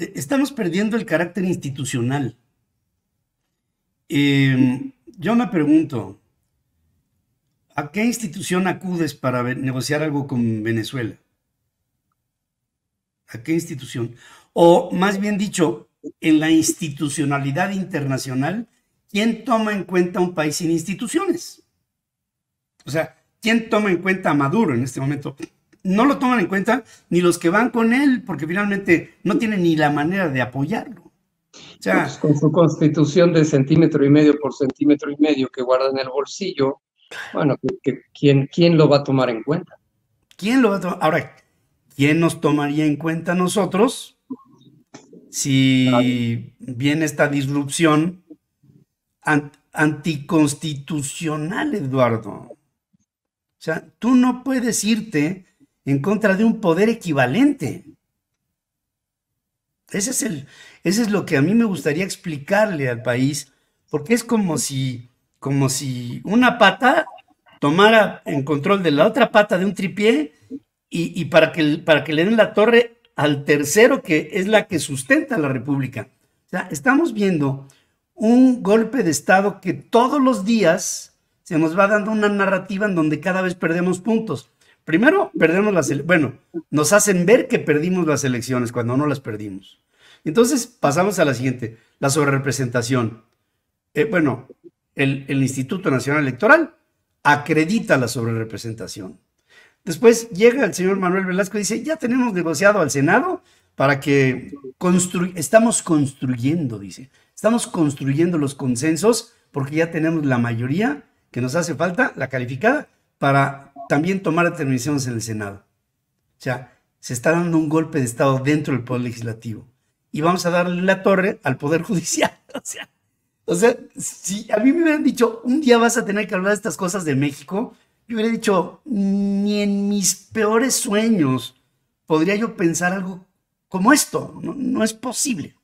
Eh, estamos perdiendo el carácter institucional. Em, yo me pregunto, ¿a qué institución acudes para negociar algo con Venezuela? ¿A qué institución? O más bien dicho, en la institucionalidad internacional, ¿quién toma en cuenta un país sin instituciones? O sea, ¿quién toma en cuenta a Maduro en este momento? no lo toman en cuenta ni los que van con él, porque finalmente no tienen ni la manera de apoyarlo. Pues, con su constitución de centímetro y medio por centímetro y medio que guarda en el bolsillo, bueno, ¿quién, lo va a tomar en cuenta? ¿Quién lo va a tomar? Ahora, ¿quién nos tomaría en cuenta nosotros si viene esta disrupción anticonstitucional, Eduardo? O sea, tú no puedes irte en contra de un poder equivalente. Ese es, el, ese es lo que a mí me gustaría explicarle al país, porque es como si, como si una pata tomara en control de la otra pata de un tripié y, para, que, para que le den la torre al tercero que es la que sustenta la República. O sea, estamos viendo un golpe de Estado que todos los días se nos va dando una narrativa en donde cada vez perdemos puntos. Primero, perdemos las bueno, nos hacen ver que perdimos las elecciones cuando no las perdimos. Entonces, pasamos a la siguiente, la sobrerepresentación. Eh, bueno, el, Instituto Nacional Electoral acredita la sobrerepresentación. Después llega el señor Manuel Velasco y dice, ya tenemos negociado al Senado para que constru estamos construyendo, dice, estamos construyendo los consensos porque ya tenemos la mayoría que nos hace falta, la calificada, para también tomar determinaciones en el Senado. O sea, se está dando un golpe de Estado dentro del Poder Legislativo. Y vamos a darle la torre al Poder Judicial. O sea, si a mí me hubieran dicho, un día vas a tener que hablar de estas cosas de México, yo hubiera dicho, ni en mis peores sueños podría yo pensar algo como esto. no es posible.